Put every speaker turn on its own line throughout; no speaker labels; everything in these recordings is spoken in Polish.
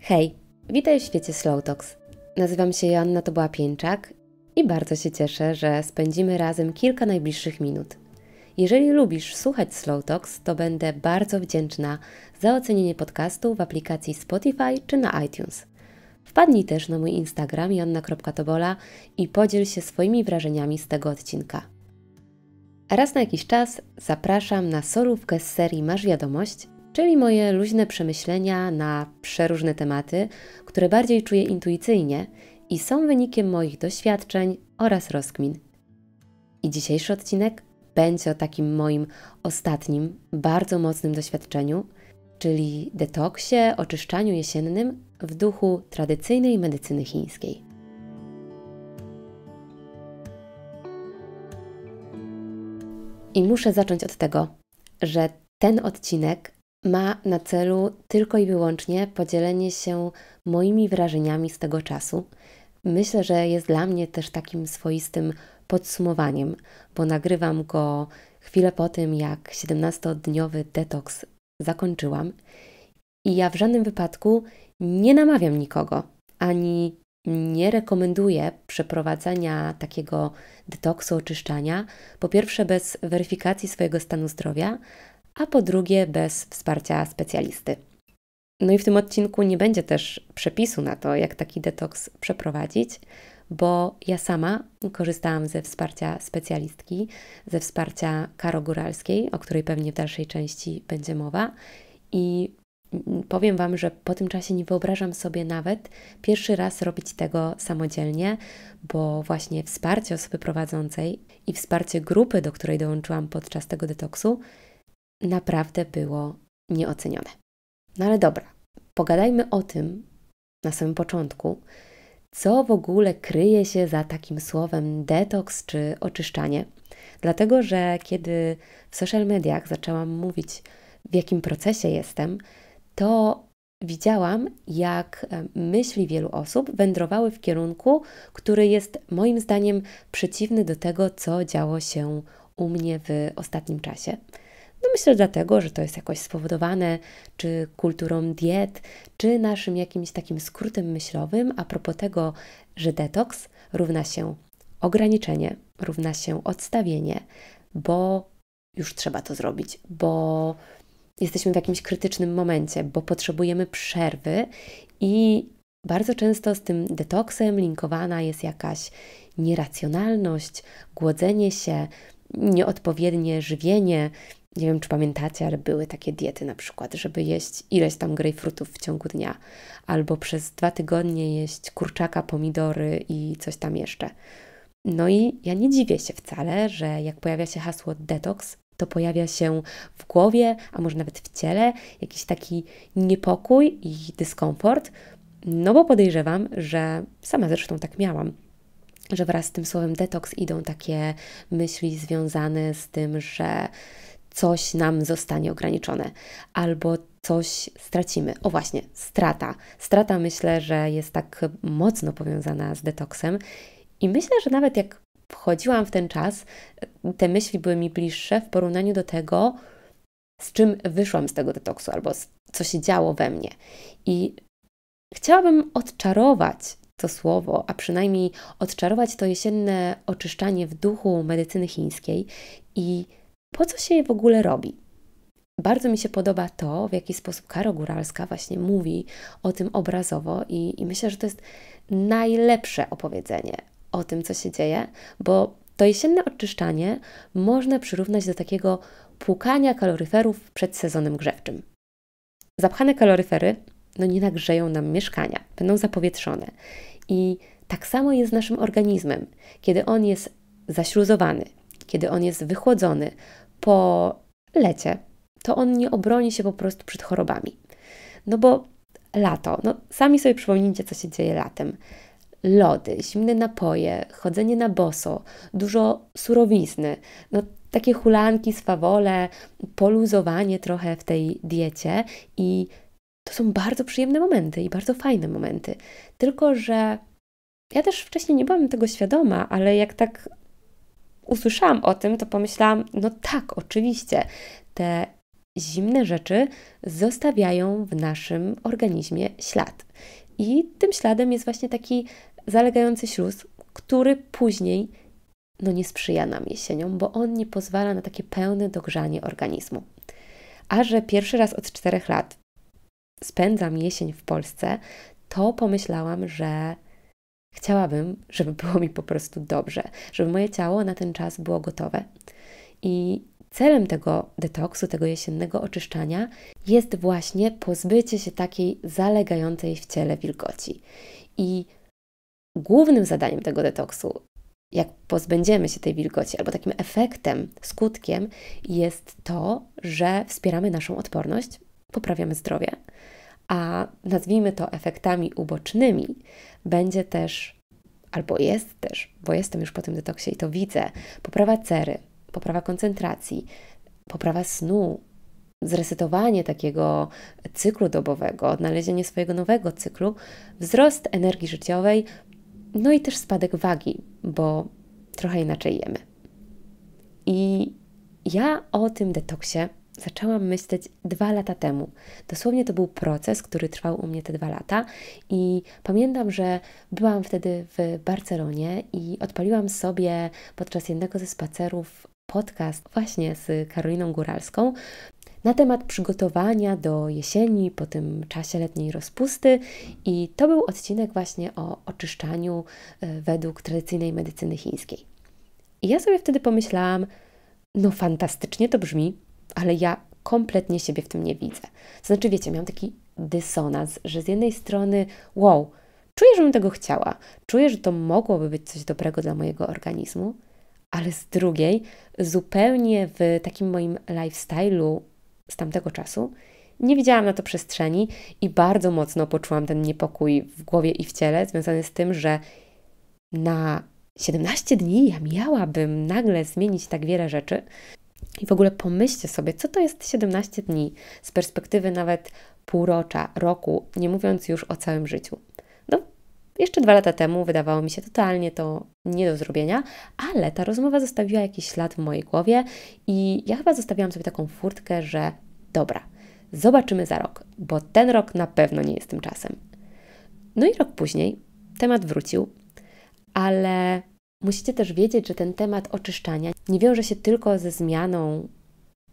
Hej, witaj w świecie Slow Talks. Nazywam się Joanna była Pieńczak i bardzo się cieszę, że spędzimy razem kilka najbliższych minut. Jeżeli lubisz słuchać Slow Talks, to będę bardzo wdzięczna za ocenienie podcastu w aplikacji Spotify czy na iTunes. Wpadnij też na mój Instagram joanna.tobola i podziel się swoimi wrażeniami z tego odcinka. A raz na jakiś czas zapraszam na solówkę z serii Masz Wiadomość – czyli moje luźne przemyślenia na przeróżne tematy, które bardziej czuję intuicyjnie i są wynikiem moich doświadczeń oraz rozkmin. I dzisiejszy odcinek będzie o takim moim ostatnim, bardzo mocnym doświadczeniu, czyli detoksie, oczyszczaniu jesiennym w duchu tradycyjnej medycyny chińskiej. I muszę zacząć od tego, że ten odcinek ma na celu tylko i wyłącznie podzielenie się moimi wrażeniami z tego czasu. Myślę, że jest dla mnie też takim swoistym podsumowaniem, bo nagrywam go chwilę po tym, jak 17-dniowy detoks zakończyłam. I ja w żadnym wypadku nie namawiam nikogo, ani nie rekomenduję przeprowadzania takiego detoksu, oczyszczania. Po pierwsze, bez weryfikacji swojego stanu zdrowia, a po drugie bez wsparcia specjalisty. No i w tym odcinku nie będzie też przepisu na to, jak taki detoks przeprowadzić, bo ja sama korzystałam ze wsparcia specjalistki, ze wsparcia Karo Góralskiej, o której pewnie w dalszej części będzie mowa. I powiem Wam, że po tym czasie nie wyobrażam sobie nawet pierwszy raz robić tego samodzielnie, bo właśnie wsparcie osoby prowadzącej i wsparcie grupy, do której dołączyłam podczas tego detoksu, naprawdę było nieocenione. No ale dobra, pogadajmy o tym na samym początku, co w ogóle kryje się za takim słowem detoks czy oczyszczanie. Dlatego, że kiedy w social mediach zaczęłam mówić, w jakim procesie jestem, to widziałam, jak e, myśli wielu osób wędrowały w kierunku, który jest moim zdaniem przeciwny do tego, co działo się u mnie w ostatnim czasie. No myślę, dlatego, że to jest jakoś spowodowane czy kulturą diet, czy naszym jakimś takim skrótem myślowym a propos tego, że detoks równa się ograniczenie, równa się odstawienie, bo już trzeba to zrobić, bo jesteśmy w jakimś krytycznym momencie, bo potrzebujemy przerwy i bardzo często z tym detoksem linkowana jest jakaś nieracjonalność, głodzenie się, nieodpowiednie żywienie, nie wiem, czy pamiętacie, ale były takie diety na przykład, żeby jeść ileś tam grejpfrutów w ciągu dnia, albo przez dwa tygodnie jeść kurczaka, pomidory i coś tam jeszcze. No i ja nie dziwię się wcale, że jak pojawia się hasło detoks, to pojawia się w głowie, a może nawet w ciele, jakiś taki niepokój i dyskomfort, no bo podejrzewam, że sama zresztą tak miałam, że wraz z tym słowem detoks idą takie myśli związane z tym, że coś nam zostanie ograniczone albo coś stracimy. O właśnie, strata. Strata myślę, że jest tak mocno powiązana z detoksem i myślę, że nawet jak wchodziłam w ten czas, te myśli były mi bliższe w porównaniu do tego, z czym wyszłam z tego detoksu albo z, co się działo we mnie. I chciałabym odczarować to słowo, a przynajmniej odczarować to jesienne oczyszczanie w duchu medycyny chińskiej i po co się je w ogóle robi. Bardzo mi się podoba to, w jaki sposób Karo Góralska właśnie mówi o tym obrazowo, i, i myślę, że to jest najlepsze opowiedzenie o tym, co się dzieje, bo to jesienne oczyszczanie można przyrównać do takiego płukania kaloryferów przed sezonem grzewczym. Zapchane kaloryfery no nie nagrzeją nam mieszkania, będą zapowietrzone. I tak samo jest z naszym organizmem. Kiedy on jest zaśluzowany, kiedy on jest wychłodzony po lecie, to on nie obroni się po prostu przed chorobami. No bo lato, no sami sobie przypomnijcie, co się dzieje latem. Lody, zimne napoje, chodzenie na boso, dużo surowizny, no takie hulanki, swawole, poluzowanie trochę w tej diecie i to są bardzo przyjemne momenty i bardzo fajne momenty. Tylko, że ja też wcześniej nie byłam tego świadoma, ale jak tak usłyszałam o tym, to pomyślałam, no tak, oczywiście, te zimne rzeczy zostawiają w naszym organizmie ślad. I tym śladem jest właśnie taki zalegający śluz, który później no, nie sprzyja nam jesienią, bo on nie pozwala na takie pełne dogrzanie organizmu. A że pierwszy raz od czterech lat spędzam jesień w Polsce, to pomyślałam, że Chciałabym, żeby było mi po prostu dobrze, żeby moje ciało na ten czas było gotowe. I celem tego detoksu, tego jesiennego oczyszczania jest właśnie pozbycie się takiej zalegającej w ciele wilgoci. I głównym zadaniem tego detoksu, jak pozbędziemy się tej wilgoci, albo takim efektem, skutkiem, jest to, że wspieramy naszą odporność, poprawiamy zdrowie a nazwijmy to efektami ubocznymi, będzie też, albo jest też, bo jestem już po tym detoksie i to widzę, poprawa cery, poprawa koncentracji, poprawa snu, zresetowanie takiego cyklu dobowego, odnalezienie swojego nowego cyklu, wzrost energii życiowej, no i też spadek wagi, bo trochę inaczej jemy. I ja o tym detoksie zaczęłam myśleć dwa lata temu. Dosłownie to był proces, który trwał u mnie te dwa lata i pamiętam, że byłam wtedy w Barcelonie i odpaliłam sobie podczas jednego ze spacerów podcast właśnie z Karoliną Góralską na temat przygotowania do jesieni po tym czasie letniej rozpusty i to był odcinek właśnie o oczyszczaniu e, według tradycyjnej medycyny chińskiej. I ja sobie wtedy pomyślałam, no fantastycznie to brzmi, ale ja kompletnie siebie w tym nie widzę. znaczy, wiecie, miałam taki dysonans, że z jednej strony, wow, czuję, że tego chciała, czuję, że to mogłoby być coś dobrego dla mojego organizmu, ale z drugiej, zupełnie w takim moim lifestyle'u z tamtego czasu, nie widziałam na to przestrzeni i bardzo mocno poczułam ten niepokój w głowie i w ciele, związany z tym, że na 17 dni ja miałabym nagle zmienić tak wiele rzeczy, i w ogóle pomyślcie sobie, co to jest 17 dni z perspektywy nawet półrocza, roku, nie mówiąc już o całym życiu. No, jeszcze dwa lata temu wydawało mi się totalnie to nie do zrobienia, ale ta rozmowa zostawiła jakiś ślad w mojej głowie i ja chyba zostawiłam sobie taką furtkę, że dobra, zobaczymy za rok, bo ten rok na pewno nie jest tym czasem. No i rok później temat wrócił, ale Musicie też wiedzieć, że ten temat oczyszczania nie wiąże się tylko ze zmianą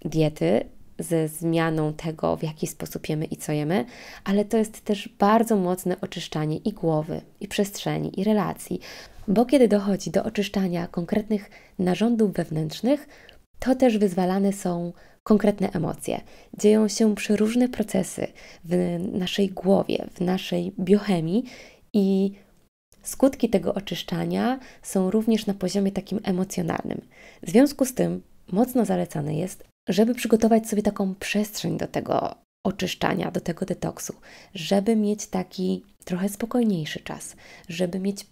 diety, ze zmianą tego, w jaki sposób jemy i co jemy, ale to jest też bardzo mocne oczyszczanie i głowy, i przestrzeni, i relacji. Bo kiedy dochodzi do oczyszczania konkretnych narządów wewnętrznych, to też wyzwalane są konkretne emocje. Dzieją się przeróżne procesy w naszej głowie, w naszej biochemii i Skutki tego oczyszczania są również na poziomie takim emocjonalnym. W związku z tym mocno zalecane jest, żeby przygotować sobie taką przestrzeń do tego oczyszczania, do tego detoksu, żeby mieć taki trochę spokojniejszy czas, żeby mieć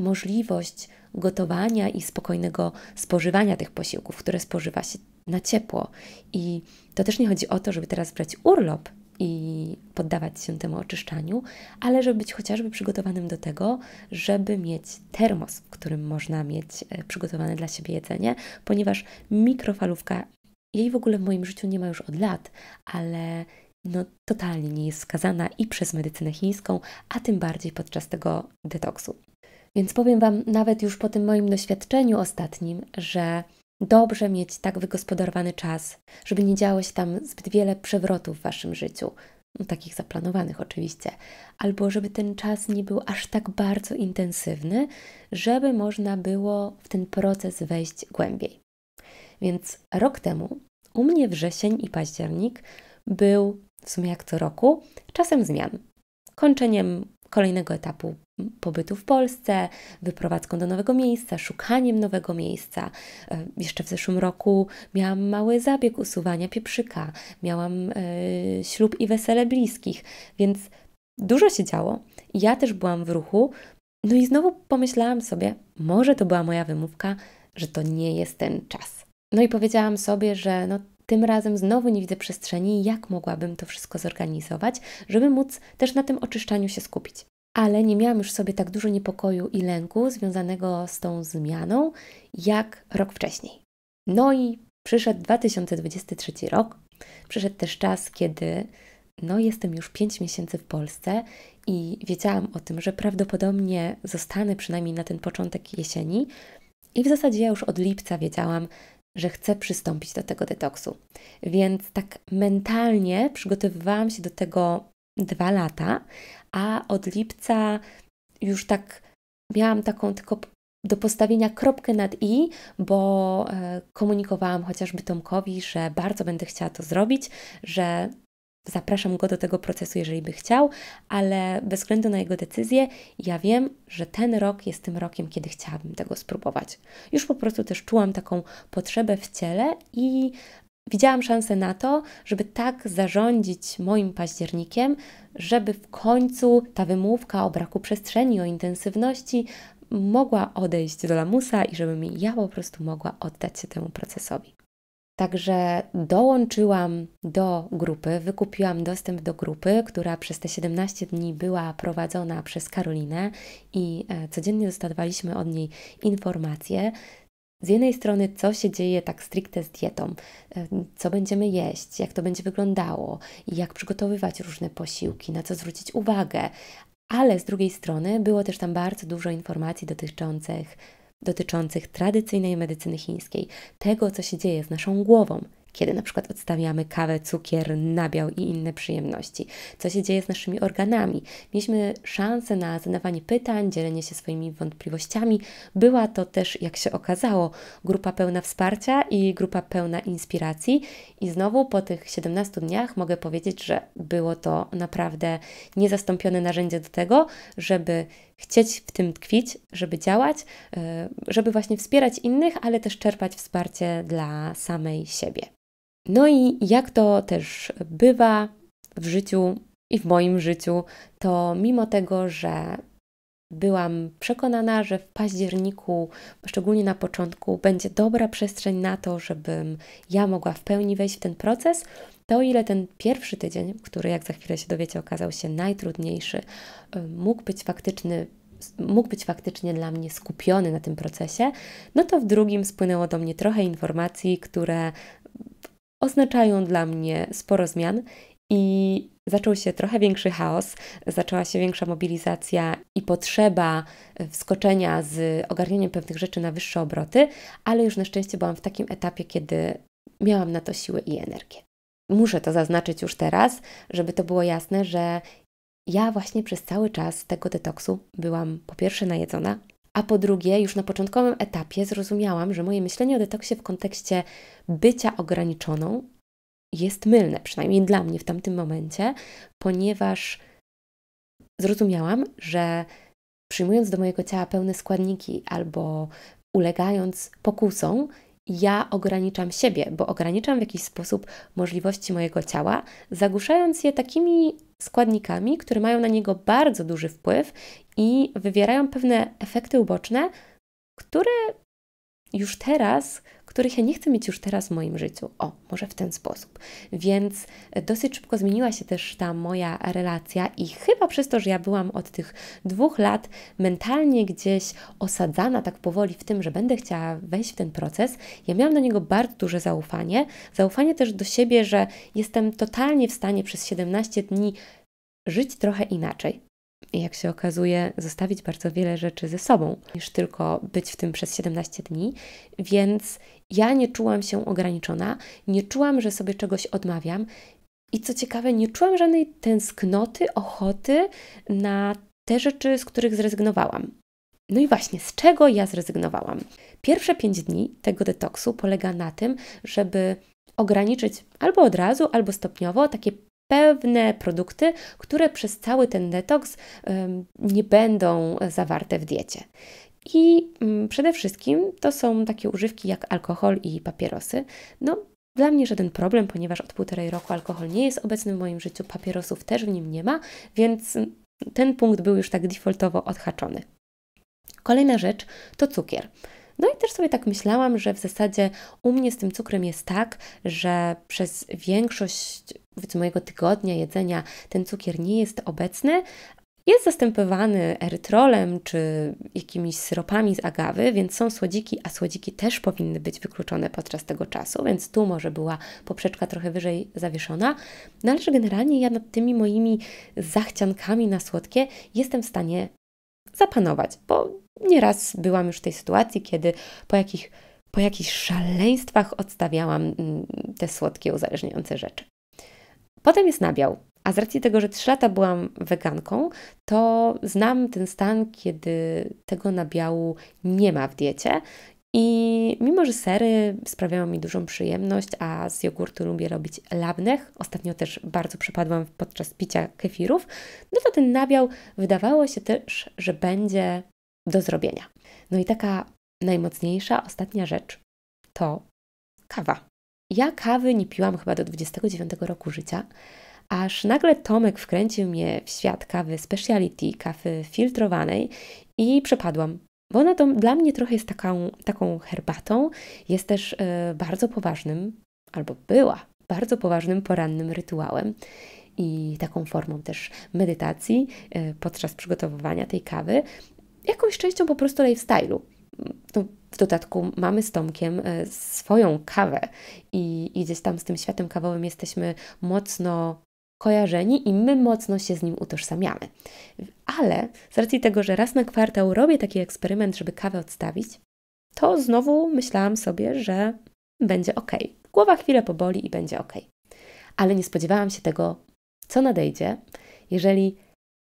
możliwość gotowania i spokojnego spożywania tych posiłków, które spożywa się na ciepło. I to też nie chodzi o to, żeby teraz brać urlop i poddawać się temu oczyszczaniu, ale żeby być chociażby przygotowanym do tego, żeby mieć termos, w którym można mieć e, przygotowane dla siebie jedzenie, ponieważ mikrofalówka, jej w ogóle w moim życiu nie ma już od lat, ale no, totalnie nie jest skazana i przez medycynę chińską, a tym bardziej podczas tego detoksu. Więc powiem Wam nawet już po tym moim doświadczeniu ostatnim, że Dobrze mieć tak wygospodarowany czas, żeby nie działo się tam zbyt wiele przewrotów w waszym życiu, no, takich zaplanowanych oczywiście, albo żeby ten czas nie był aż tak bardzo intensywny, żeby można było w ten proces wejść głębiej. Więc rok temu u mnie wrzesień i październik był w sumie jak co roku czasem zmian, kończeniem kolejnego etapu pobytu w Polsce, wyprowadzką do nowego miejsca, szukaniem nowego miejsca. E, jeszcze w zeszłym roku miałam mały zabieg usuwania pieprzyka, miałam e, ślub i wesele bliskich, więc dużo się działo. Ja też byłam w ruchu. No i znowu pomyślałam sobie, może to była moja wymówka, że to nie jest ten czas. No i powiedziałam sobie, że no tym razem znowu nie widzę przestrzeni, jak mogłabym to wszystko zorganizować, żeby móc też na tym oczyszczaniu się skupić ale nie miałam już sobie tak dużo niepokoju i lęku związanego z tą zmianą, jak rok wcześniej. No i przyszedł 2023 rok, przyszedł też czas, kiedy no jestem już 5 miesięcy w Polsce i wiedziałam o tym, że prawdopodobnie zostanę przynajmniej na ten początek jesieni. I w zasadzie ja już od lipca wiedziałam, że chcę przystąpić do tego detoksu. Więc tak mentalnie przygotowywałam się do tego dwa lata, a od lipca już tak miałam taką tylko do postawienia kropkę nad i, bo e, komunikowałam chociażby Tomkowi, że bardzo będę chciała to zrobić, że zapraszam go do tego procesu, jeżeli by chciał, ale bez względu na jego decyzję, ja wiem, że ten rok jest tym rokiem, kiedy chciałabym tego spróbować. Już po prostu też czułam taką potrzebę w ciele i Widziałam szansę na to, żeby tak zarządzić moim październikiem, żeby w końcu ta wymówka o braku przestrzeni, o intensywności mogła odejść do lamusa i żebym ja po prostu mogła oddać się temu procesowi. Także dołączyłam do grupy, wykupiłam dostęp do grupy, która przez te 17 dni była prowadzona przez Karolinę i e, codziennie dostawaliśmy od niej informacje z jednej strony, co się dzieje tak stricte z dietą, e, co będziemy jeść, jak to będzie wyglądało, jak przygotowywać różne posiłki, na co zwrócić uwagę, ale z drugiej strony było też tam bardzo dużo informacji dotyczących, dotyczących tradycyjnej medycyny chińskiej, tego, co się dzieje z naszą głową, kiedy na przykład odstawiamy kawę, cukier, nabiał i inne przyjemności. Co się dzieje z naszymi organami? Mieliśmy szansę na zadawanie pytań, dzielenie się swoimi wątpliwościami. Była to też, jak się okazało, grupa pełna wsparcia i grupa pełna inspiracji. I znowu po tych 17 dniach mogę powiedzieć, że było to naprawdę niezastąpione narzędzie do tego, żeby chcieć w tym tkwić, żeby działać, e, żeby właśnie wspierać innych, ale też czerpać wsparcie dla samej siebie. No i jak to też bywa w życiu i w moim życiu, to mimo tego, że byłam przekonana, że w październiku, szczególnie na początku, będzie dobra przestrzeń na to, żebym ja mogła w pełni wejść w ten proces, to o ile ten pierwszy tydzień, który jak za chwilę się dowiecie, okazał się najtrudniejszy, y, mógł być faktyczny mógł być faktycznie dla mnie skupiony na tym procesie, no to w drugim spłynęło do mnie trochę informacji, które oznaczają dla mnie sporo zmian i zaczął się trochę większy chaos, zaczęła się większa mobilizacja i potrzeba wskoczenia z ogarnieniem pewnych rzeczy na wyższe obroty, ale już na szczęście byłam w takim etapie, kiedy miałam na to siły i energię. Muszę to zaznaczyć już teraz, żeby to było jasne, że ja właśnie przez cały czas tego detoksu byłam po pierwsze najedzona, a po drugie, już na początkowym etapie zrozumiałam, że moje myślenie o detoksie w kontekście bycia ograniczoną jest mylne, przynajmniej dla mnie w tamtym momencie, ponieważ zrozumiałam, że przyjmując do mojego ciała pełne składniki albo ulegając pokusom, ja ograniczam siebie, bo ograniczam w jakiś sposób możliwości mojego ciała, zagłuszając je takimi składnikami, które mają na niego bardzo duży wpływ i wywierają pewne efekty uboczne, które już teraz których ja nie chcę mieć już teraz w moim życiu. O, może w ten sposób. Więc e, dosyć szybko zmieniła się też ta moja relacja i chyba przez to, że ja byłam od tych dwóch lat mentalnie gdzieś osadzana tak powoli w tym, że będę chciała wejść w ten proces, ja miałam do niego bardzo duże zaufanie. Zaufanie też do siebie, że jestem totalnie w stanie przez 17 dni żyć trochę inaczej jak się okazuje, zostawić bardzo wiele rzeczy ze sobą, niż tylko być w tym przez 17 dni. Więc ja nie czułam się ograniczona, nie czułam, że sobie czegoś odmawiam. I co ciekawe, nie czułam żadnej tęsknoty, ochoty na te rzeczy, z których zrezygnowałam. No i właśnie, z czego ja zrezygnowałam? Pierwsze 5 dni tego detoksu polega na tym, żeby ograniczyć albo od razu, albo stopniowo takie pewne produkty, które przez cały ten detoks nie będą zawarte w diecie. I mm, przede wszystkim to są takie używki jak alkohol i papierosy. No, dla mnie żaden problem, ponieważ od półtorej roku alkohol nie jest obecny w moim życiu, papierosów też w nim nie ma, więc ten punkt był już tak defaultowo odhaczony. Kolejna rzecz to cukier. No i też sobie tak myślałam, że w zasadzie u mnie z tym cukrem jest tak, że przez większość powiedzmy mojego tygodnia jedzenia ten cukier nie jest obecny, jest zastępowany erytrolem czy jakimiś syropami z agawy, więc są słodziki, a słodziki też powinny być wykluczone podczas tego czasu, więc tu może była poprzeczka trochę wyżej zawieszona. No ale że generalnie ja nad tymi moimi zachciankami na słodkie jestem w stanie zapanować, bo nieraz byłam już w tej sytuacji, kiedy po jakich po jakichś szaleństwach odstawiałam mm, te słodkie uzależniające rzeczy. Potem jest nabiał. A z racji tego, że 3 lata byłam weganką, to znam ten stan, kiedy tego nabiału nie ma w diecie. I mimo, że sery sprawiają mi dużą przyjemność, a z jogurtu lubię robić labnech, ostatnio też bardzo przepadłam podczas picia kefirów, no to ten nabiał wydawało się też, że będzie do zrobienia. No i taka najmocniejsza, ostatnia rzecz to kawa. Ja kawy nie piłam chyba do 29 roku życia, aż nagle Tomek wkręcił mnie w świat kawy speciality, kawy filtrowanej i przepadłam. Bo ona to dla mnie trochę jest taką, taką herbatą, jest też e, bardzo poważnym, albo była bardzo poważnym porannym rytuałem i taką formą też medytacji e, podczas przygotowywania tej kawy, jakąś częścią po prostu lifestyle'u to w dodatku mamy z Tomkiem e, swoją kawę i, i gdzieś tam z tym światem kawowym jesteśmy mocno kojarzeni i my mocno się z nim utożsamiamy. Ale z racji tego, że raz na kwartał robię taki eksperyment, żeby kawę odstawić, to znowu myślałam sobie, że będzie ok. Głowa chwilę poboli i będzie ok. Ale nie spodziewałam się tego, co nadejdzie, jeżeli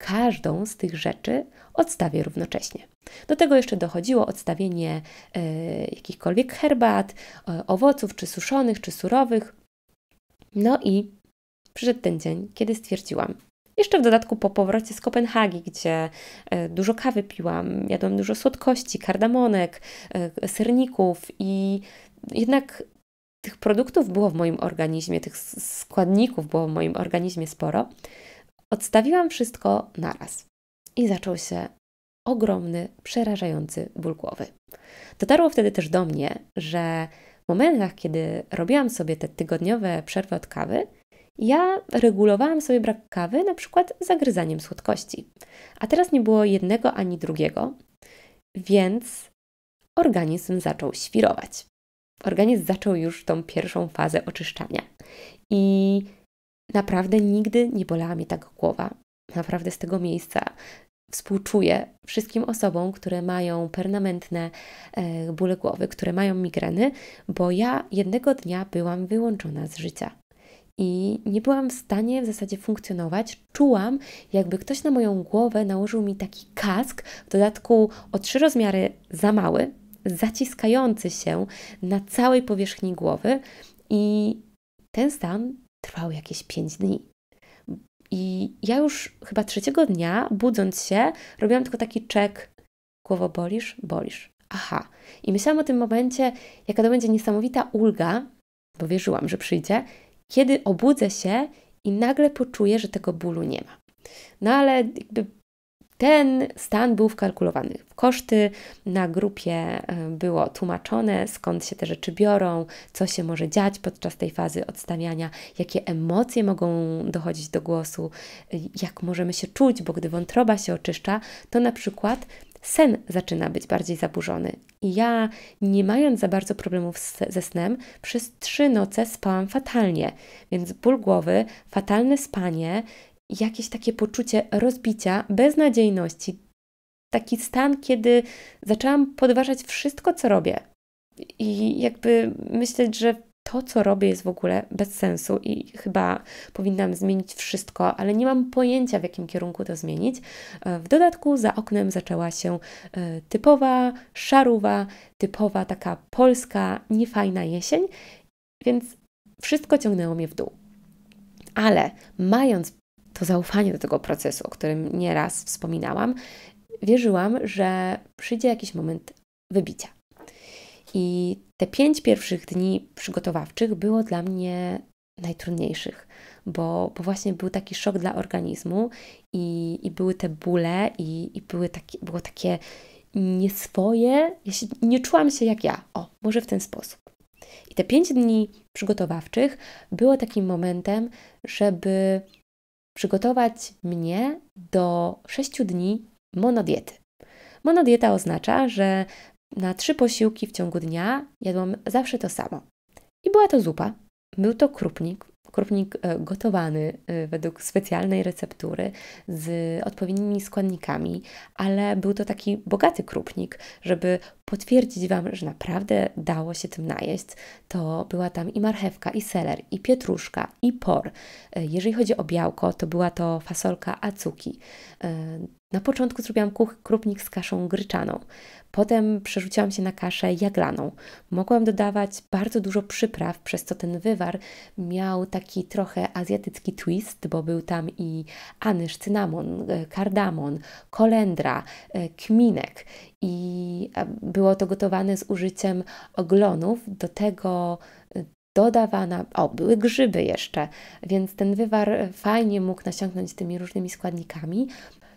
każdą z tych rzeczy odstawię równocześnie. Do tego jeszcze dochodziło odstawienie e, jakichkolwiek herbat, e, owoców, czy suszonych, czy surowych. No i przyszedł ten dzień, kiedy stwierdziłam, jeszcze w dodatku po powrocie z Kopenhagi, gdzie e, dużo kawy piłam, jadłam dużo słodkości, kardamonek, serników i jednak tych produktów było w moim organizmie, tych składników było w moim organizmie sporo. Odstawiłam wszystko naraz i zaczął się ogromny, przerażający ból głowy. Dotarło wtedy też do mnie, że w momentach, kiedy robiłam sobie te tygodniowe przerwy od kawy, ja regulowałam sobie brak kawy na przykład zagryzaniem słodkości, a teraz nie było jednego ani drugiego, więc organizm zaczął świrować. Organizm zaczął już tą pierwszą fazę oczyszczania i naprawdę nigdy nie bolała mi tak głowa. Naprawdę z tego miejsca współczuję wszystkim osobom, które mają permanentne e, bóle głowy, które mają migreny, bo ja jednego dnia byłam wyłączona z życia. I nie byłam w stanie w zasadzie funkcjonować. Czułam, jakby ktoś na moją głowę nałożył mi taki kask, w dodatku o trzy rozmiary za mały, zaciskający się na całej powierzchni głowy. I ten stan trwał jakieś 5 dni. I ja już chyba trzeciego dnia, budząc się, robiłam tylko taki czek. Głowo bolisz? Bolisz. Aha. I myślałam o tym momencie, jaka to będzie niesamowita ulga, bo wierzyłam, że przyjdzie, kiedy obudzę się i nagle poczuję, że tego bólu nie ma. No ale jakby ten stan był wkalkulowany w koszty, na grupie e, było tłumaczone, skąd się te rzeczy biorą, co się może dziać podczas tej fazy odstawiania, jakie emocje mogą dochodzić do głosu, e, jak możemy się czuć, bo gdy wątroba się oczyszcza, to na przykład sen zaczyna być bardziej zaburzony. Ja, nie mając za bardzo problemów z, ze snem, przez trzy noce spałam fatalnie, więc ból głowy, fatalne spanie jakieś takie poczucie rozbicia, beznadziejności. Taki stan, kiedy zaczęłam podważać wszystko, co robię. I jakby myśleć, że to, co robię, jest w ogóle bez sensu i chyba powinnam zmienić wszystko, ale nie mam pojęcia, w jakim kierunku to zmienić. W dodatku za oknem zaczęła się e, typowa szaruwa, typowa taka polska, niefajna jesień, więc wszystko ciągnęło mnie w dół. Ale mając to zaufanie do tego procesu, o którym nieraz wspominałam, wierzyłam, że przyjdzie jakiś moment wybicia. I te pięć pierwszych dni przygotowawczych było dla mnie najtrudniejszych, bo, bo właśnie był taki szok dla organizmu i, i były te bóle, i, i były takie, było takie nieswoje. Ja się, nie czułam się jak ja. O, może w ten sposób. I te pięć dni przygotowawczych było takim momentem, żeby przygotować mnie do 6 dni monodiety. Monodieta oznacza, że na trzy posiłki w ciągu dnia jadłam zawsze to samo. I była to zupa, był to krupnik, Krupnik e, gotowany e, według specjalnej receptury z odpowiednimi składnikami, ale był to taki bogaty krupnik, żeby potwierdzić Wam, że naprawdę dało się tym najeść, to była tam i marchewka, i seler, i pietruszka, i por. E, jeżeli chodzi o białko, to była to fasolka acuki. Na początku zrobiłam kuch, krupnik z kaszą gryczaną, potem przerzuciłam się na kaszę jaglaną. Mogłam dodawać bardzo dużo przypraw, przez co ten wywar miał taki trochę azjatycki twist, bo był tam i anyż, cynamon, e, kardamon, kolendra, e, kminek i e, było to gotowane z użyciem oglonów, do tego dodawana, o, były grzyby jeszcze, więc ten wywar fajnie mógł nasiągnąć tymi różnymi składnikami.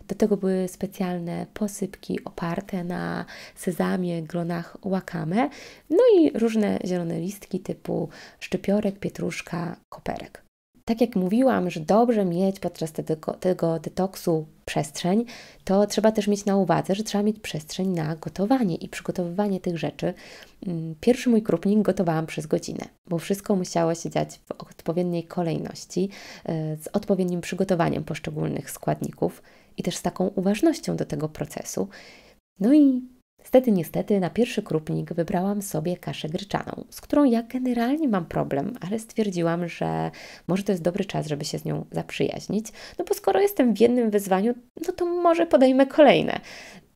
Do tego były specjalne posypki oparte na sezamie, glonach łakame, no i różne zielone listki typu szczypiorek, pietruszka, koperek. Tak jak mówiłam, że dobrze mieć podczas tego, tego detoksu przestrzeń, to trzeba też mieć na uwadze, że trzeba mieć przestrzeń na gotowanie i przygotowywanie tych rzeczy. Mm, pierwszy mój krupnik gotowałam przez godzinę, bo wszystko musiało się dziać w odpowiedniej kolejności, e, z odpowiednim przygotowaniem poszczególnych składników i też z taką uważnością do tego procesu. No i niestety, niestety, na pierwszy krupnik wybrałam sobie kaszę gryczaną, z którą ja generalnie mam problem, ale stwierdziłam, że może to jest dobry czas, żeby się z nią zaprzyjaźnić. No bo skoro jestem w jednym wyzwaniu, no to może podejmę kolejne.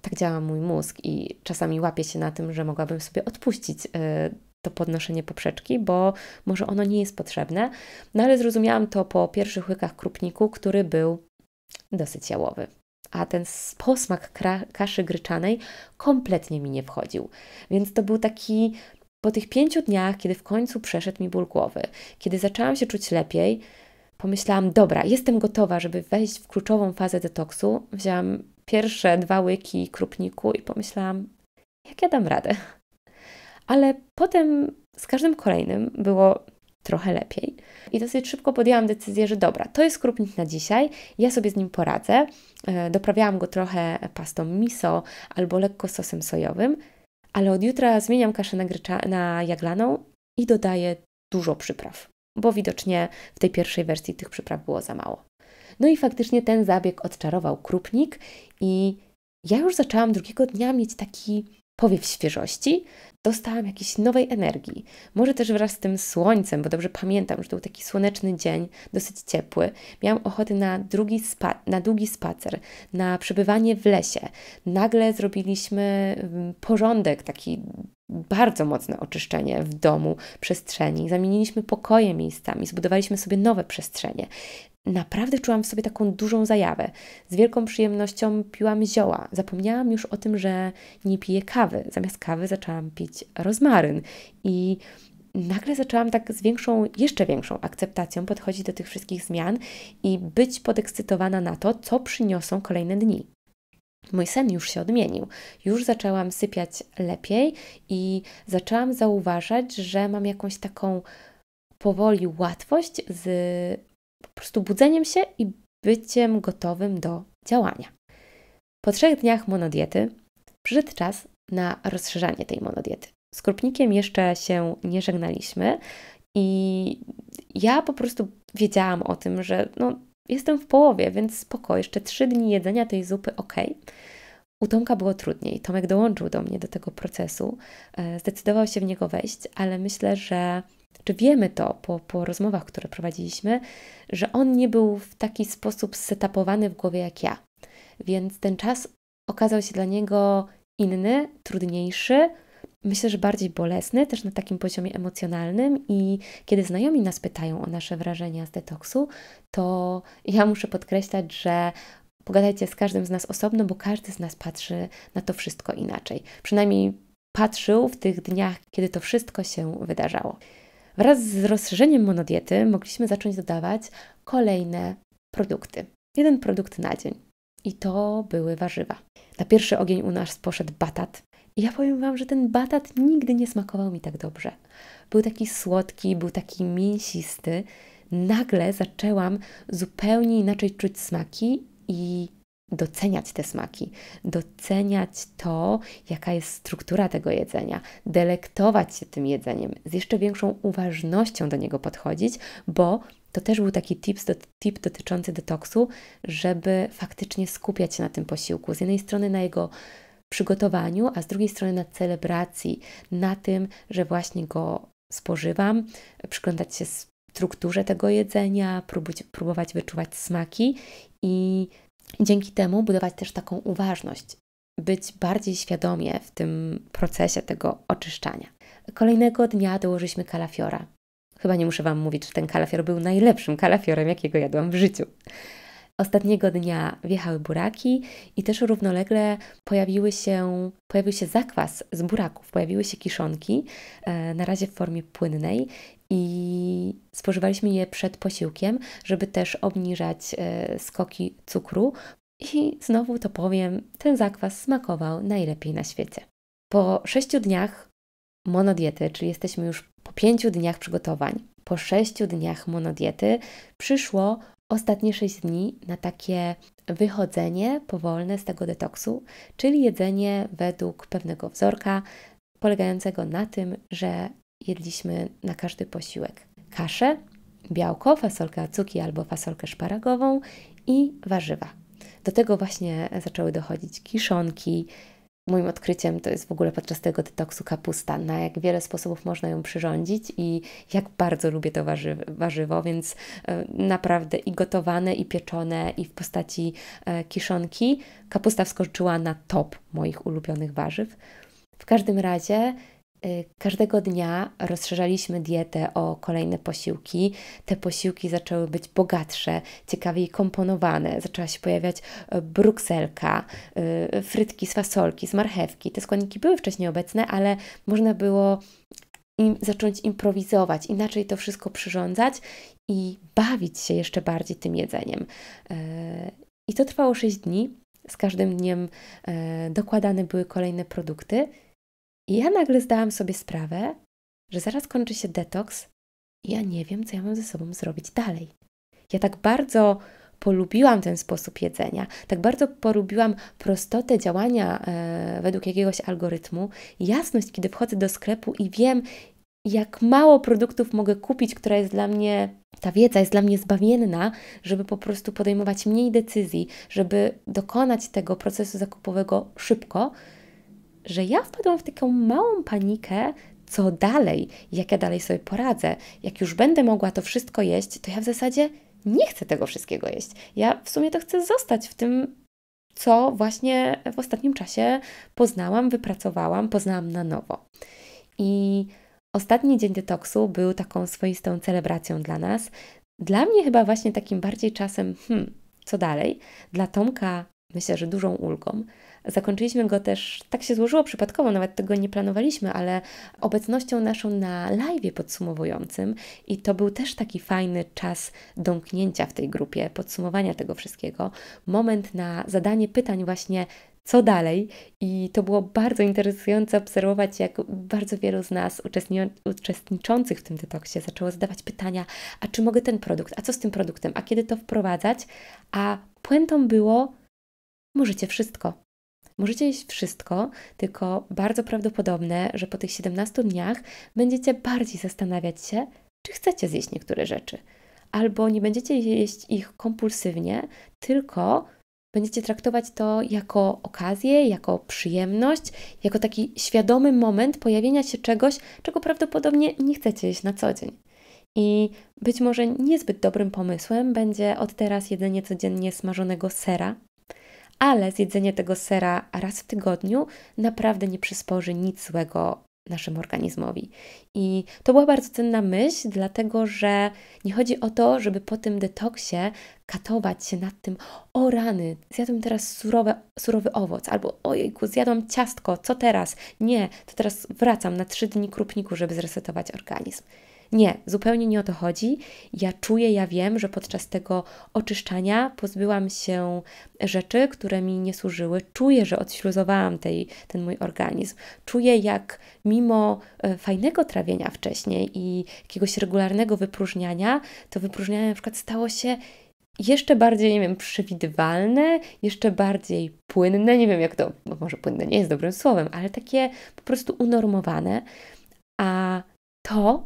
Tak działa mój mózg i czasami łapię się na tym, że mogłabym sobie odpuścić. Y, to podnoszenie poprzeczki, bo może ono nie jest potrzebne. No ale zrozumiałam to po pierwszych łykach krupniku, który był dosyć jałowy. A ten posmak kaszy gryczanej kompletnie mi nie wchodził. Więc to był taki. Po tych pięciu dniach, kiedy w końcu przeszedł mi ból głowy, kiedy zaczęłam się czuć lepiej, pomyślałam: Dobra, jestem gotowa, żeby wejść w kluczową fazę detoksu. Wzięłam pierwsze dwa łyki krupniku i pomyślałam: Jak ja dam radę? Ale potem z każdym kolejnym było trochę lepiej. I dosyć szybko podjęłam decyzję, że dobra, to jest krupnik na dzisiaj, ja sobie z nim poradzę. E, doprawiałam go trochę pastą miso albo lekko sosem sojowym, ale od jutra zmieniam kaszę na, grycza, na jaglaną i dodaję dużo przypraw, bo widocznie w tej pierwszej wersji tych przypraw było za mało. No i faktycznie ten zabieg odczarował krupnik i ja już zaczęłam drugiego dnia mieć taki powiew świeżości, dostałam jakiejś nowej energii. Może też wraz z tym słońcem, bo dobrze pamiętam, że to był taki słoneczny dzień, dosyć ciepły. Miałam ochotę na, drugi spa- na długi spacer, na przebywanie w lesie. Nagle zrobiliśmy mm, porządek, taki bardzo mocne oczyszczenie w domu, przestrzeni. Zamieniliśmy pokoje miejscami, zbudowaliśmy sobie nowe przestrzenie naprawdę czułam w sobie taką dużą zajawę. Z wielką przyjemnością piłam zioła. Zapomniałam już o tym, że nie piję kawy. Zamiast kawy zaczęłam pić rozmaryn i nagle zaczęłam tak z większą, jeszcze większą akceptacją podchodzić do tych wszystkich zmian i być podekscytowana na to, co przyniosą kolejne dni. Mój sen już się odmienił. Już zaczęłam sypiać lepiej i zaczęłam zauważać, że mam jakąś taką powoli łatwość z po prostu budzeniem się i byciem gotowym do działania. Po trzech dniach monodiety przyszedł czas na rozszerzanie tej monodiety. Z Krupnikiem jeszcze się nie żegnaliśmy i ja po prostu wiedziałam o tym, że no, jestem w połowie, więc spoko, jeszcze trzy dni jedzenia tej zupy ok. U Tomka było trudniej. Tomek dołączył do mnie do tego procesu, e, zdecydował się w niego wejść, ale myślę, że wiemy to po, po rozmowach, które prowadziliśmy, że on nie był w taki sposób setapowany w głowie jak ja. Więc ten czas okazał się dla niego inny, trudniejszy, myślę, że bardziej bolesny, też na takim poziomie emocjonalnym. I kiedy znajomi nas pytają o nasze wrażenia z detoksu, to ja muszę podkreślać, że pogadajcie z każdym z nas osobno, bo każdy z nas patrzy na to wszystko inaczej. Przynajmniej patrzył w tych dniach, kiedy to wszystko się wydarzało. Wraz z rozszerzeniem monodiety mogliśmy zacząć dodawać kolejne produkty. Jeden produkt na dzień. I to były warzywa. Na pierwszy ogień u nas poszedł batat. I ja powiem Wam, że ten batat nigdy nie smakował mi tak dobrze. Był taki słodki, był taki mięsisty. Nagle zaczęłam zupełnie inaczej czuć smaki i doceniać te smaki, doceniać to, jaka jest struktura tego jedzenia, delektować się tym jedzeniem, z jeszcze większą uważnością do niego podchodzić, bo to też był taki do, tip dotyczący detoksu, żeby faktycznie skupiać się na tym posiłku. Z jednej strony na jego przygotowaniu, a z drugiej strony na celebracji, na tym, że właśnie go spożywam, przyglądać się strukturze tego jedzenia, próbować, próbować wyczuwać smaki i i dzięki temu budować też taką uważność, być bardziej świadomie w tym procesie tego oczyszczania. Kolejnego dnia dołożyliśmy kalafiora. Chyba nie muszę Wam mówić, że ten kalafior był najlepszym kalafiorem, jakiego jadłam w życiu. Ostatniego dnia wjechały buraki i też równolegle pojawiły się, pojawił się zakwas z buraków, pojawiły się kiszonki, e, na razie w formie płynnej i spożywaliśmy je przed posiłkiem, żeby też obniżać e, skoki cukru. I znowu to powiem, ten zakwas smakował najlepiej na świecie. Po sześciu dniach monodiety, czyli jesteśmy już po pięciu dniach przygotowań, po sześciu dniach monodiety przyszło ostatnie sześć dni na takie wychodzenie powolne z tego detoksu, czyli jedzenie według pewnego wzorka, polegającego na tym, że jedliśmy na każdy posiłek kaszę, białko, fasolkę acuki albo fasolkę szparagową i warzywa. Do tego właśnie zaczęły dochodzić kiszonki. Moim odkryciem to jest w ogóle podczas tego detoksu kapusta, na jak wiele sposobów można ją przyrządzić i jak bardzo lubię to warzywo, warzywo więc e, naprawdę i gotowane, i pieczone, i w postaci e, kiszonki. Kapusta wskoczyła na top moich ulubionych warzyw. W każdym razie Y, każdego dnia rozszerzaliśmy dietę o kolejne posiłki. Te posiłki zaczęły być bogatsze, ciekawiej komponowane. Zaczęła się pojawiać e, brukselka, e, frytki z fasolki, z marchewki. Te składniki były wcześniej obecne, ale można było im zacząć improwizować, inaczej to wszystko przyrządzać i bawić się jeszcze bardziej tym jedzeniem. E, I to trwało 6 dni. Z każdym dniem dokładane były kolejne produkty i ja nagle zdałam sobie sprawę, że zaraz kończy się detoks i ja nie wiem, co ja mam ze sobą zrobić dalej. Ja tak bardzo polubiłam ten sposób jedzenia, tak bardzo polubiłam prostotę działania e, według jakiegoś algorytmu, jasność, kiedy wchodzę do sklepu i wiem, jak mało produktów mogę kupić, która jest dla mnie, ta wiedza jest dla mnie zbawienna, żeby po prostu podejmować mniej decyzji, żeby dokonać tego procesu zakupowego szybko, że ja wpadłam w taką małą panikę, co dalej, jak ja dalej sobie poradzę, jak już będę mogła to wszystko jeść, to ja w zasadzie nie chcę tego wszystkiego jeść. Ja w sumie to chcę zostać w tym, co właśnie w ostatnim czasie poznałam, wypracowałam, poznałam na nowo. I ostatni dzień detoksu był taką swoistą celebracją dla nas. Dla mnie chyba właśnie takim bardziej czasem, hmm, co dalej? Dla Tomka myślę, że dużą ulgą. Zakończyliśmy go też, tak się złożyło przypadkowo, nawet tego nie planowaliśmy, ale obecnością naszą na live podsumowującym i to był też taki fajny czas domknięcia w tej grupie, podsumowania tego wszystkiego, moment na zadanie pytań właśnie co dalej. I to było bardzo interesujące obserwować, jak bardzo wielu z nas uczestniczących w tym detoksie zaczęło zadawać pytania, a czy mogę ten produkt, a co z tym produktem, a kiedy to wprowadzać, a puentą było możecie wszystko. Możecie jeść wszystko, tylko bardzo prawdopodobne, że po tych 17 dniach będziecie bardziej zastanawiać się, czy chcecie zjeść niektóre rzeczy. Albo nie będziecie jeść ich kompulsywnie, tylko będziecie traktować to jako okazję, jako przyjemność, jako taki świadomy moment pojawienia się czegoś, czego prawdopodobnie nie chcecie jeść na co dzień. I być może niezbyt dobrym pomysłem będzie od teraz jedzenie codziennie smażonego sera ale zjedzenie tego sera raz w tygodniu naprawdę nie przysporzy nic złego naszemu organizmowi. I to była bardzo cenna myśl, dlatego że nie chodzi o to, żeby po tym detoksie katować się nad tym, o rany, zjadłem teraz surowe, surowy owoc, albo ojejku, zjadłam ciastko, co teraz? Nie, to teraz wracam na trzy dni krupniku, żeby zresetować organizm. Nie, zupełnie nie o to chodzi. Ja czuję, ja wiem, że podczas tego oczyszczania pozbyłam się rzeczy, które mi nie służyły. Czuję, że odśluzowałam tej, ten mój organizm. Czuję, jak mimo e, fajnego trawienia wcześniej i jakiegoś regularnego wypróżniania, to wypróżnianie na przykład stało się jeszcze bardziej, nie wiem, przewidywalne, jeszcze bardziej płynne, nie wiem jak to, no może płynne nie jest dobrym słowem, ale takie po prostu unormowane. A to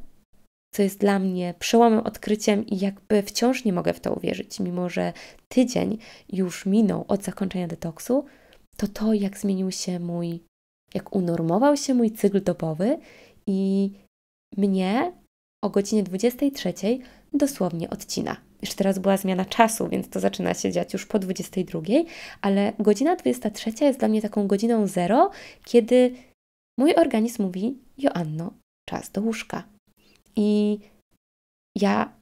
co jest dla mnie przełomem, odkryciem i jakby wciąż nie mogę w to uwierzyć, mimo że tydzień już minął od zakończenia detoksu, to to, jak zmienił się mój, jak unormował się mój cykl dobowy i mnie o godzinie 23 dosłownie odcina. Jeszcze teraz była zmiana czasu, więc to zaczyna się dziać już po 22, ale godzina 23 jest dla mnie taką godziną zero, kiedy mój organizm mówi: Joanno, czas do łóżka. I ja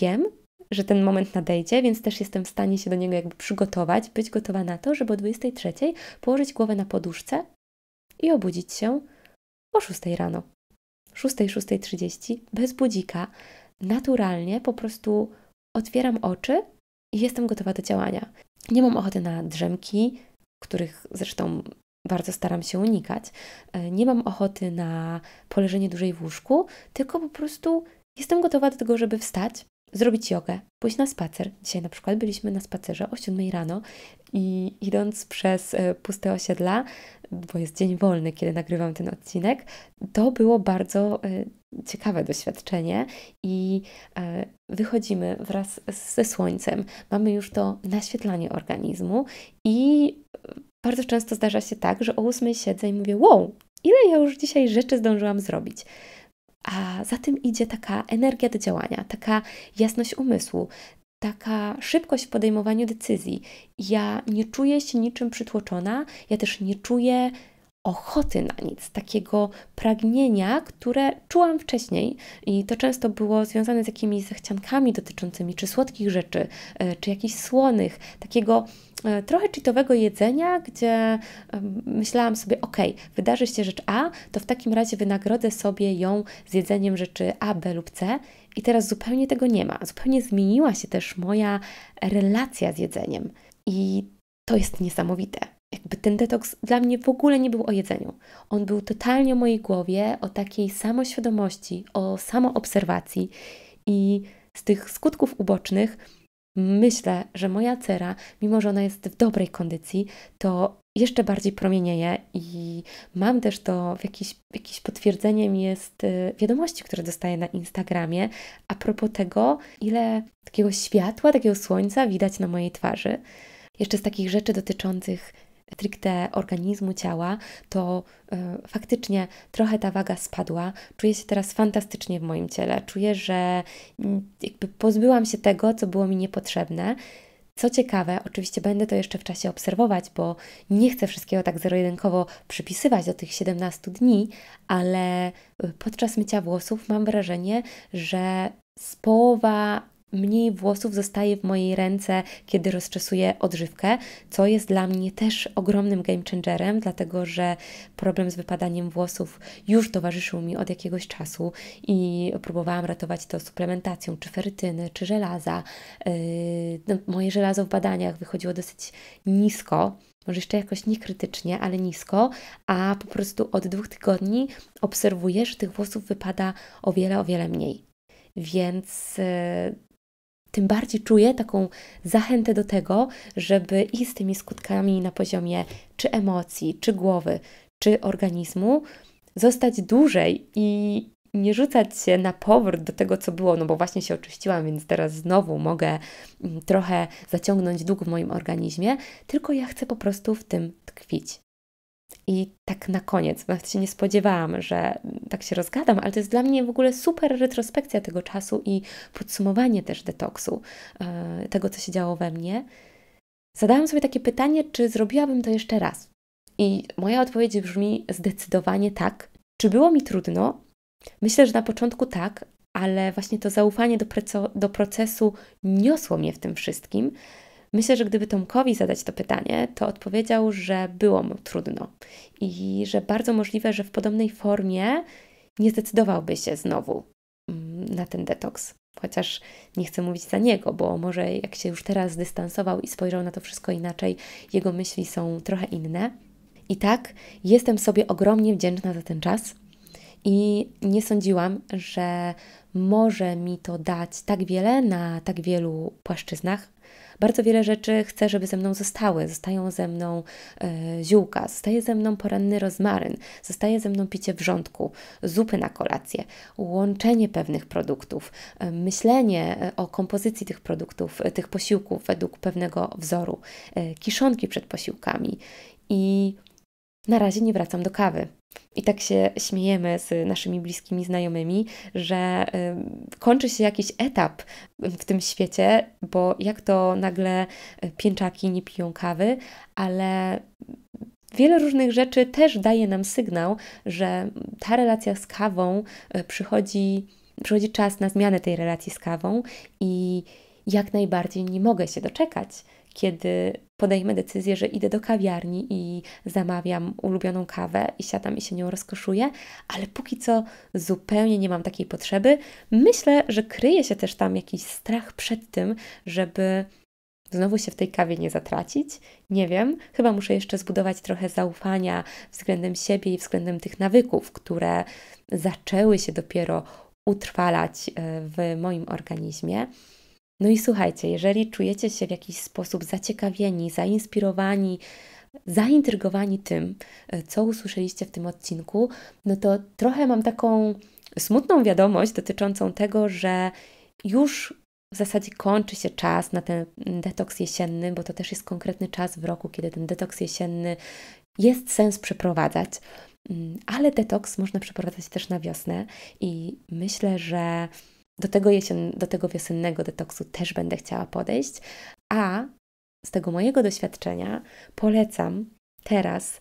wiem, że ten moment nadejdzie, więc też jestem w stanie się do niego jakby przygotować, być gotowa na to, żeby o 23 położyć głowę na poduszce i obudzić się o 6 rano. 6, 6.30 bez budzika, naturalnie po prostu otwieram oczy i jestem gotowa do działania. Nie mam ochoty na drzemki, których zresztą bardzo staram się unikać. E, nie mam ochoty na poleżenie dłużej w łóżku, tylko po prostu jestem gotowa do tego, żeby wstać, zrobić jogę, pójść na spacer. Dzisiaj na przykład byliśmy na spacerze o 7 rano i idąc przez e, puste osiedla, bo jest dzień wolny, kiedy nagrywam ten odcinek, to było bardzo e, ciekawe doświadczenie i wychodzimy wraz ze słońcem. Mamy już to naświetlanie organizmu i bardzo często zdarza się tak, że o ósmej siedzę i mówię: Wow, ile ja już dzisiaj rzeczy zdążyłam zrobić. A za tym idzie taka energia do działania, taka jasność umysłu, taka szybkość w podejmowaniu decyzji. Ja nie czuję się niczym przytłoczona, ja też nie czuję ochoty na nic, takiego pragnienia, które czułam wcześniej i to często było związane z jakimiś zachciankami dotyczącymi czy słodkich rzeczy, e, czy jakichś słonych, takiego E, trochę cheatowego jedzenia, gdzie myślałam sobie, ok, wydarzy się rzecz A, to w takim razie wynagrodzę sobie ją z jedzeniem rzeczy A, B lub C. I teraz zupełnie tego nie ma. Zupełnie zmieniła się też moja relacja z jedzeniem. I to jest niesamowite. Jakby ten detoks dla mnie w ogóle nie był o jedzeniu. On był totalnie o mojej głowie, o takiej samoświadomości, o samoobserwacji i z tych skutków ubocznych myślę, że moja cera, mimo że ona jest w dobrej kondycji, to jeszcze bardziej promienieje i mam też to w jakiś, jakieś potwierdzeniem jest y, wiadomości, które dostaję na Instagramie a propos tego, ile takiego światła, takiego słońca widać na mojej twarzy. Jeszcze z takich rzeczy dotyczących stricte organizmu, ciała, to y, faktycznie trochę ta waga spadła. Czuję się teraz fantastycznie w moim ciele. Czuję, że mm, jakby pozbyłam się tego, co było mi niepotrzebne. Co ciekawe, oczywiście będę to jeszcze w czasie obserwować, bo nie chcę wszystkiego tak zero-jedynkowo przypisywać do tych 17 dni, ale y, podczas mycia włosów mam wrażenie, że z połowa Mniej włosów zostaje w mojej ręce, kiedy rozczesuję odżywkę, co jest dla mnie też ogromnym game changerem, dlatego że problem z wypadaniem włosów już towarzyszył mi od jakiegoś czasu i próbowałam ratować to suplementacją, czy ferytyny, czy żelaza. Yy, no, moje żelazo w badaniach wychodziło dosyć nisko, może jeszcze jakoś nie krytycznie, ale nisko, a po prostu od dwóch tygodni obserwuję, że tych włosów wypada o wiele, o wiele mniej. Więc yy, tym bardziej czuję taką zachętę do tego, żeby i z tymi skutkami na poziomie czy emocji, czy głowy, czy organizmu zostać dłużej i nie rzucać się na powrót do tego, co było, no bo właśnie się oczyściłam, więc teraz znowu mogę mm, trochę zaciągnąć dług w moim organizmie, tylko ja chcę po prostu w tym tkwić. I tak na koniec, nawet się nie spodziewałam, że tak się rozgadam, ale to jest dla mnie w ogóle super retrospekcja tego czasu i podsumowanie też detoksu, e, tego co się działo we mnie. Zadałam sobie takie pytanie, czy zrobiłabym to jeszcze raz? I moja odpowiedź brzmi zdecydowanie tak. Czy było mi trudno? Myślę, że na początku tak, ale właśnie to zaufanie do, do procesu niosło mnie w tym wszystkim. Myślę, że gdyby Tomkowi zadać to pytanie, to odpowiedział, że było mu trudno i że bardzo możliwe, że w podobnej formie nie zdecydowałby się znowu mm, na ten detoks. Chociaż nie chcę mówić za niego, bo może jak się już teraz zdystansował i spojrzał na to wszystko inaczej, jego myśli są trochę inne. I tak, jestem sobie ogromnie wdzięczna za ten czas i nie sądziłam, że może mi to dać tak wiele na tak wielu płaszczyznach. Bardzo wiele rzeczy chcę, żeby ze mną zostały. Zostają ze mną e, ziółka, zostaje ze mną poranny rozmaryn, zostaje ze mną picie wrzątku, zupy na kolację, łączenie pewnych produktów, e, myślenie e, o kompozycji tych produktów, e, tych posiłków według pewnego wzoru, e, kiszonki przed posiłkami i na razie nie wracam do kawy. I tak się śmiejemy z naszymi bliskimi znajomymi, że y, kończy się jakiś etap w tym świecie, bo jak to nagle pięczaki nie piją kawy, ale Wiele różnych rzeczy też daje nam sygnał, że ta relacja z kawą y, przychodzi, przychodzi czas na zmianę tej relacji z kawą i jak najbardziej nie mogę się doczekać, kiedy podejmę decyzję, że idę do kawiarni i zamawiam ulubioną kawę i siadam i się nią rozkoszuję, ale póki co zupełnie nie mam takiej potrzeby. Myślę, że kryje się też tam jakiś strach przed tym, żeby znowu się w tej kawie nie zatracić. Nie wiem, chyba muszę jeszcze zbudować trochę zaufania względem siebie i względem tych nawyków, które zaczęły się dopiero utrwalać e, w moim organizmie. No i słuchajcie, jeżeli czujecie się w jakiś sposób zaciekawieni, zainspirowani, zaintrygowani tym, e, co usłyszeliście w tym odcinku, no to trochę mam taką smutną wiadomość dotyczącą tego, że już w zasadzie kończy się czas na ten detoks jesienny, bo to też jest konkretny czas w roku, kiedy ten detoks jesienny jest sens przeprowadzać. Mm, ale detoks można przeprowadzać też na wiosnę i myślę, że do tego, jesien, do tego wiosennego detoksu też będę chciała podejść, a z tego mojego doświadczenia polecam teraz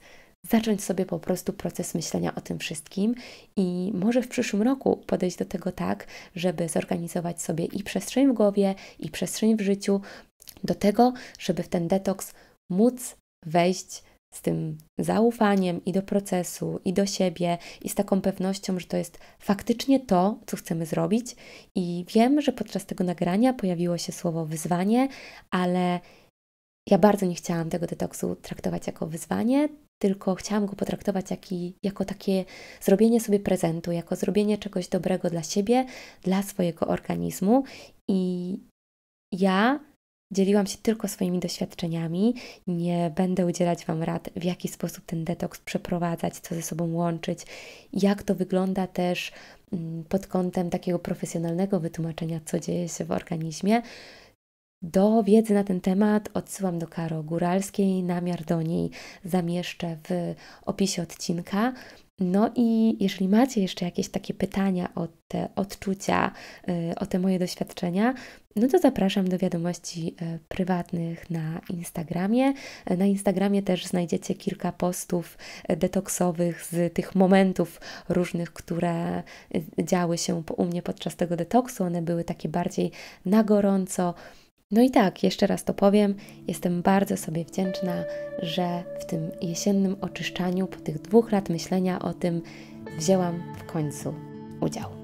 zacząć sobie po prostu proces myślenia o tym wszystkim i może w przyszłym roku podejść do tego tak, żeby zorganizować sobie i przestrzeń w głowie, i przestrzeń w życiu do tego, żeby w ten detoks móc wejść z tym zaufaniem i do procesu, i do siebie, i z taką pewnością, że to jest faktycznie to, co chcemy zrobić. I wiem, że podczas tego nagrania pojawiło się słowo wyzwanie, ale ja bardzo nie chciałam tego detoksu traktować jako wyzwanie, tylko chciałam go potraktować jak i, jako takie zrobienie sobie prezentu, jako zrobienie czegoś dobrego dla siebie, dla swojego organizmu. I ja Dzieliłam się tylko swoimi doświadczeniami, nie będę udzielać Wam rad, w jaki sposób ten detoks przeprowadzać, co ze sobą łączyć, jak to wygląda też mm, pod kątem takiego profesjonalnego wytłumaczenia, co dzieje się w organizmie. Do wiedzy na ten temat odsyłam do Karo Góralskiej, namiar do niej zamieszczę w opisie odcinka. No i jeżeli macie jeszcze jakieś takie pytania o te odczucia, y, o te moje doświadczenia, no to zapraszam do wiadomości y, prywatnych na Instagramie. Na Instagramie też znajdziecie kilka postów y, detoksowych z tych momentów różnych, które działy się u mnie podczas tego detoksu. One były takie bardziej na gorąco no i tak, jeszcze raz to powiem, jestem bardzo sobie wdzięczna, że w tym jesiennym oczyszczaniu po tych dwóch lat myślenia o tym wzięłam w końcu udział.